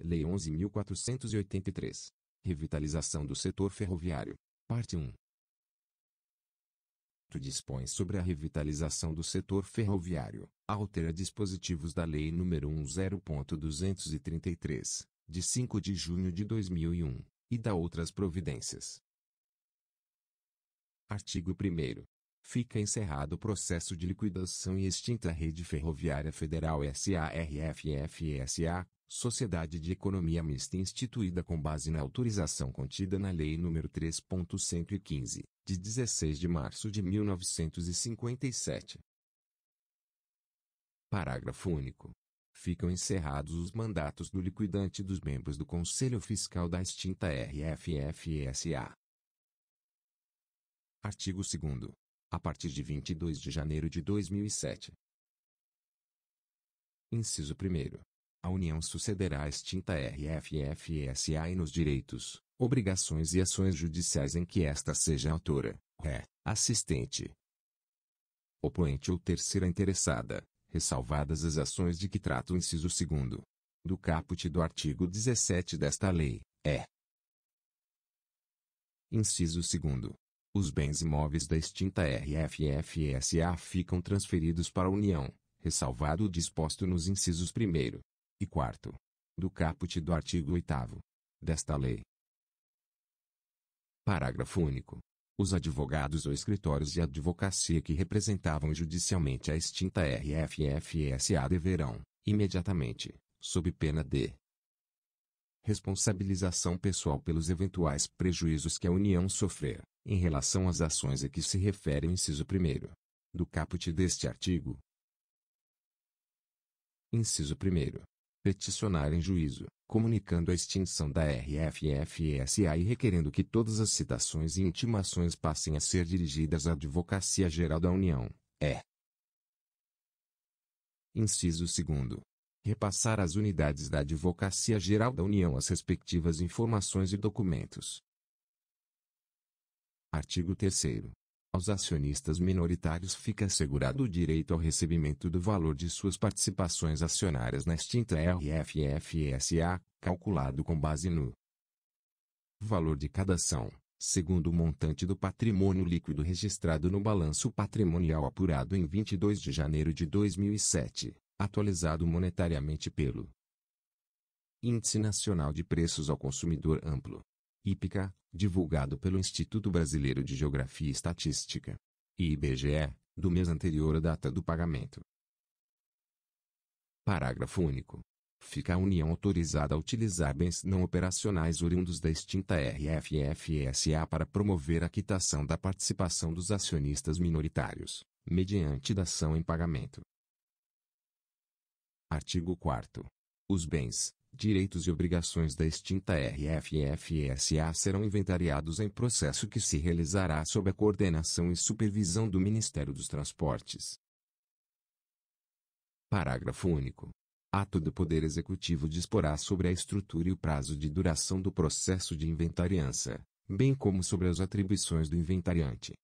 Lei 11.483. Revitalização do setor ferroviário. Parte 1. Tu dispõe sobre a revitalização do setor ferroviário, altera dispositivos da Lei nº 10.233, de 5 de junho de 2001, e dá outras providências. Artigo 1 Fica encerrado o processo de liquidação e extinta a Rede Ferroviária Federal SARFFSA, sociedade de economia mista instituída com base na autorização contida na Lei nº 3.115, de 16 de março de 1957. Parágrafo único. Ficam encerrados os mandatos do liquidante dos membros do Conselho Fiscal da extinta RFFSA. Artigo 2 A partir de 22 de janeiro de 2007. Inciso 1 a União sucederá a extinta RFFSA e nos direitos, obrigações e ações judiciais em que esta seja autora, ré, assistente, oponente ou terceira interessada, ressalvadas as ações de que trata o inciso 2 do caput do artigo 17 desta lei, é. Inciso 2 os bens imóveis da extinta RFFSA ficam transferidos para a União, ressalvado o disposto nos incisos 1 e 4 do caput do artigo 8 desta lei. Parágrafo único. Os advogados ou escritórios de advocacia que representavam judicialmente a extinta RFFSA deverão, imediatamente, sob pena de responsabilização pessoal pelos eventuais prejuízos que a União sofrer, em relação às ações a que se refere o inciso 1 do caput deste artigo. Inciso 1 peticionar em juízo, comunicando a extinção da RFFSA e requerendo que todas as citações e intimações passem a ser dirigidas à Advocacia Geral da União. É. Inciso 2 repassar às unidades da Advocacia Geral da União as respectivas informações e documentos. Artigo 3 aos acionistas minoritários fica assegurado o direito ao recebimento do valor de suas participações acionárias na extinta RFFSA, calculado com base no valor de cada ação, segundo o montante do patrimônio líquido registrado no balanço patrimonial apurado em 22 de janeiro de 2007, atualizado monetariamente pelo Índice Nacional de Preços ao Consumidor Amplo. IPCA, divulgado pelo Instituto Brasileiro de Geografia e Estatística, IBGE, do mês anterior à data do pagamento. Parágrafo único. Fica a União autorizada a utilizar bens não operacionais oriundos da extinta RFFSA para promover a quitação da participação dos acionistas minoritários, mediante dação em pagamento. Artigo 4. Os bens, direitos e obrigações da extinta RFFSA serão inventariados em processo que se realizará sob a coordenação e supervisão do Ministério dos Transportes. Parágrafo único. Ato do Poder Executivo disporá sobre a estrutura e o prazo de duração do processo de inventariança, bem como sobre as atribuições do inventariante.